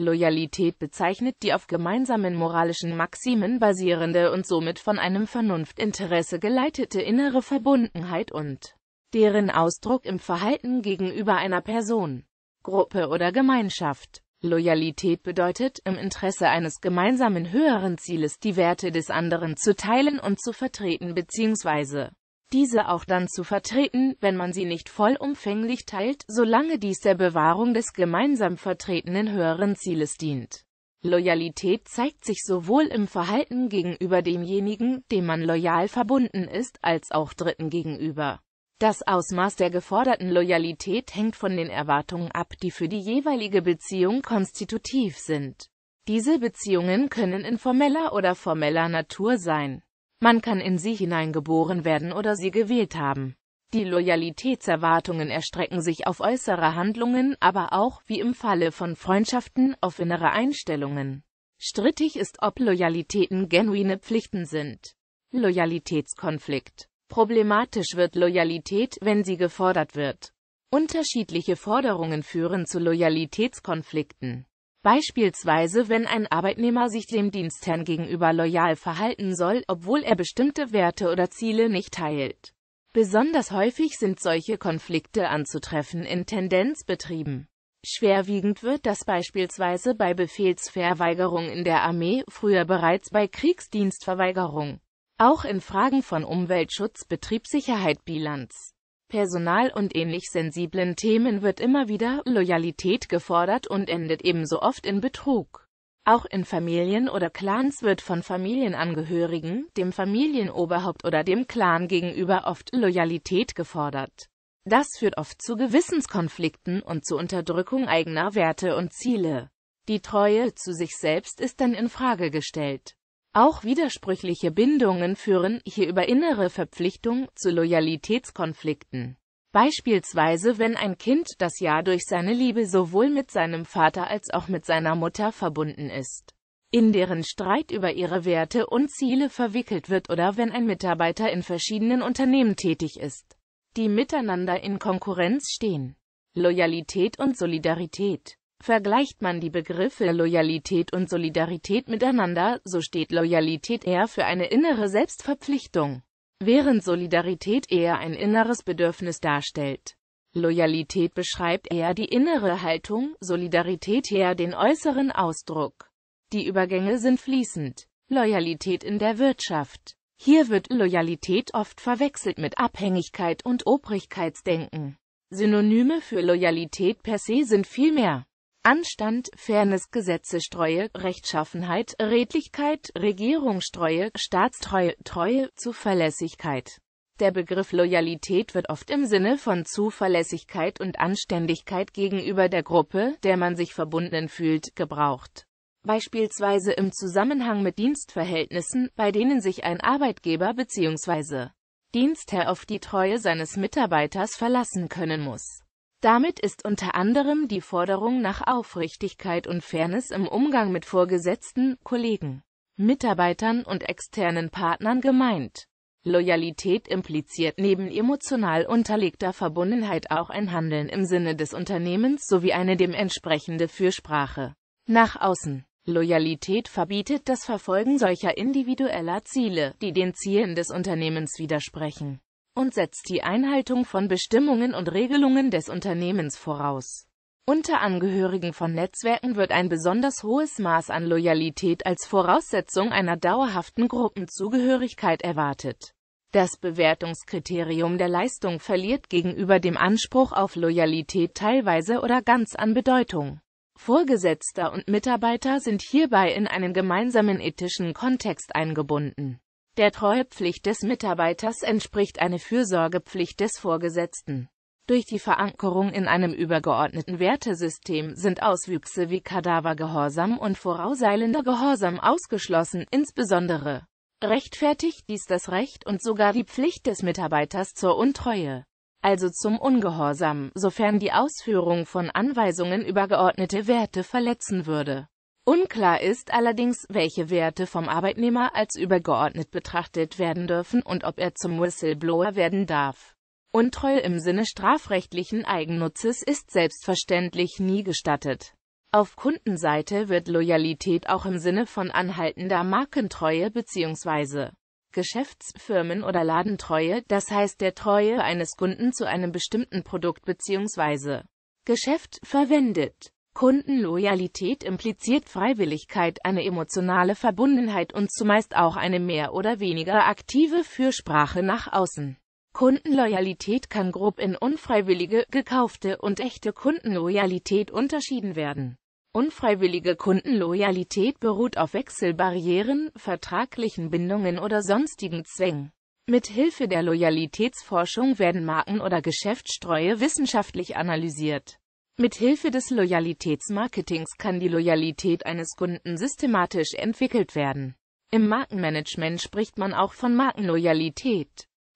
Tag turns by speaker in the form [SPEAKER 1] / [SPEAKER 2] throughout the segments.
[SPEAKER 1] Loyalität bezeichnet die auf gemeinsamen moralischen Maximen basierende und somit von einem Vernunftinteresse geleitete innere Verbundenheit und deren Ausdruck im Verhalten gegenüber einer Person, Gruppe oder Gemeinschaft. Loyalität bedeutet, im Interesse eines gemeinsamen höheren Zieles die Werte des anderen zu teilen und zu vertreten bzw diese auch dann zu vertreten, wenn man sie nicht vollumfänglich teilt, solange dies der Bewahrung des gemeinsam vertretenen höheren Zieles dient. Loyalität zeigt sich sowohl im Verhalten gegenüber demjenigen, dem man loyal verbunden ist, als auch Dritten gegenüber. Das Ausmaß der geforderten Loyalität hängt von den Erwartungen ab, die für die jeweilige Beziehung konstitutiv sind. Diese Beziehungen können informeller oder formeller Natur sein. Man kann in sie hineingeboren werden oder sie gewählt haben. Die Loyalitätserwartungen erstrecken sich auf äußere Handlungen, aber auch, wie im Falle von Freundschaften, auf innere Einstellungen. Strittig ist, ob Loyalitäten genuine Pflichten sind. Loyalitätskonflikt. Problematisch wird Loyalität, wenn sie gefordert wird. Unterschiedliche Forderungen führen zu Loyalitätskonflikten. Beispielsweise wenn ein Arbeitnehmer sich dem Dienstherrn gegenüber loyal verhalten soll, obwohl er bestimmte Werte oder Ziele nicht teilt. Besonders häufig sind solche Konflikte anzutreffen in Tendenzbetrieben. Schwerwiegend wird das beispielsweise bei Befehlsverweigerung in der Armee, früher bereits bei Kriegsdienstverweigerung. Auch in Fragen von Umweltschutz, Betriebssicherheit, Bilanz Personal und ähnlich sensiblen Themen wird immer wieder Loyalität gefordert und endet ebenso oft in Betrug. Auch in Familien oder Clans wird von Familienangehörigen, dem Familienoberhaupt oder dem Clan gegenüber oft Loyalität gefordert. Das führt oft zu Gewissenskonflikten und zur Unterdrückung eigener Werte und Ziele. Die Treue zu sich selbst ist dann in Frage gestellt. Auch widersprüchliche Bindungen führen hier über innere Verpflichtung zu Loyalitätskonflikten. Beispielsweise wenn ein Kind das Ja durch seine Liebe sowohl mit seinem Vater als auch mit seiner Mutter verbunden ist, in deren Streit über ihre Werte und Ziele verwickelt wird oder wenn ein Mitarbeiter in verschiedenen Unternehmen tätig ist, die miteinander in Konkurrenz stehen. Loyalität und Solidarität Vergleicht man die Begriffe Loyalität und Solidarität miteinander, so steht Loyalität eher für eine innere Selbstverpflichtung, während Solidarität eher ein inneres Bedürfnis darstellt. Loyalität beschreibt eher die innere Haltung, Solidarität eher den äußeren Ausdruck. Die Übergänge sind fließend. Loyalität in der Wirtschaft. Hier wird Loyalität oft verwechselt mit Abhängigkeit und Obrigkeitsdenken. Synonyme für Loyalität per se sind viel mehr. Anstand, Fairness, Gesetzestreue, Rechtschaffenheit, Redlichkeit, Regierungstreue, Staatstreue, Treue, Zuverlässigkeit. Der Begriff Loyalität wird oft im Sinne von Zuverlässigkeit und Anständigkeit gegenüber der Gruppe, der man sich verbunden fühlt, gebraucht. Beispielsweise im Zusammenhang mit Dienstverhältnissen, bei denen sich ein Arbeitgeber bzw. Dienstherr auf die Treue seines Mitarbeiters verlassen können muss. Damit ist unter anderem die Forderung nach Aufrichtigkeit und Fairness im Umgang mit Vorgesetzten, Kollegen, Mitarbeitern und externen Partnern gemeint. Loyalität impliziert neben emotional unterlegter Verbundenheit auch ein Handeln im Sinne des Unternehmens sowie eine dementsprechende Fürsprache. Nach außen. Loyalität verbietet das Verfolgen solcher individueller Ziele, die den Zielen des Unternehmens widersprechen und setzt die Einhaltung von Bestimmungen und Regelungen des Unternehmens voraus. Unter Angehörigen von Netzwerken wird ein besonders hohes Maß an Loyalität als Voraussetzung einer dauerhaften Gruppenzugehörigkeit erwartet. Das Bewertungskriterium der Leistung verliert gegenüber dem Anspruch auf Loyalität teilweise oder ganz an Bedeutung. Vorgesetzter und Mitarbeiter sind hierbei in einen gemeinsamen ethischen Kontext eingebunden. Der Treuepflicht des Mitarbeiters entspricht eine Fürsorgepflicht des Vorgesetzten. Durch die Verankerung in einem übergeordneten Wertesystem sind Auswüchse wie Kadavergehorsam und vorauseilender Gehorsam ausgeschlossen, insbesondere rechtfertigt dies das Recht und sogar die Pflicht des Mitarbeiters zur Untreue, also zum Ungehorsam, sofern die Ausführung von Anweisungen übergeordnete Werte verletzen würde. Unklar ist allerdings, welche Werte vom Arbeitnehmer als übergeordnet betrachtet werden dürfen und ob er zum Whistleblower werden darf. Untreue im Sinne strafrechtlichen Eigennutzes ist selbstverständlich nie gestattet. Auf Kundenseite wird Loyalität auch im Sinne von anhaltender Markentreue bzw. Geschäftsfirmen- oder Ladentreue, das heißt der Treue eines Kunden zu einem bestimmten Produkt bzw. Geschäft, verwendet. Kundenloyalität impliziert Freiwilligkeit, eine emotionale Verbundenheit und zumeist auch eine mehr oder weniger aktive Fürsprache nach außen. Kundenloyalität kann grob in unfreiwillige, gekaufte und echte Kundenloyalität unterschieden werden. Unfreiwillige Kundenloyalität beruht auf Wechselbarrieren, vertraglichen Bindungen oder sonstigen Zwängen. Mit Hilfe der Loyalitätsforschung werden Marken- oder Geschäftsstreue wissenschaftlich analysiert. Mithilfe des Loyalitätsmarketings kann die Loyalität eines Kunden systematisch entwickelt werden. Im Markenmanagement spricht man auch von Markenloyalität.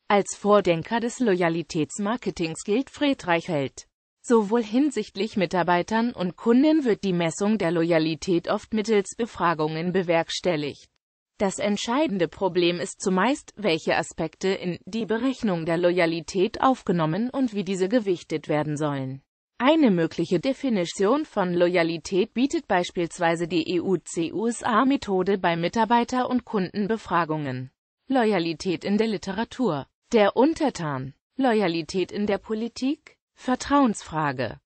[SPEAKER 1] Als Vordenker des Loyalitätsmarketings gilt Fred Reichelt. Sowohl hinsichtlich Mitarbeitern und Kunden wird die Messung der Loyalität oft mittels Befragungen bewerkstelligt. Das entscheidende Problem ist zumeist, welche Aspekte in die Berechnung der Loyalität aufgenommen und wie diese gewichtet werden sollen. Eine mögliche Definition von Loyalität bietet beispielsweise die EU-CUSA-Methode bei Mitarbeiter- und Kundenbefragungen. Loyalität in der Literatur. Der Untertan. Loyalität in der Politik. Vertrauensfrage.